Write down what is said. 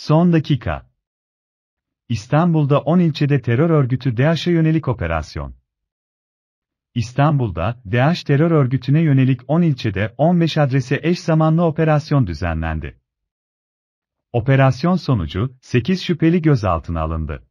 Son dakika. İstanbul'da 10 ilçede terör örgütü DAEŞ'e yönelik operasyon. İstanbul'da DAEŞ terör örgütüne yönelik 10 ilçede 15 adrese eş zamanlı operasyon düzenlendi. Operasyon sonucu 8 şüpheli gözaltına alındı.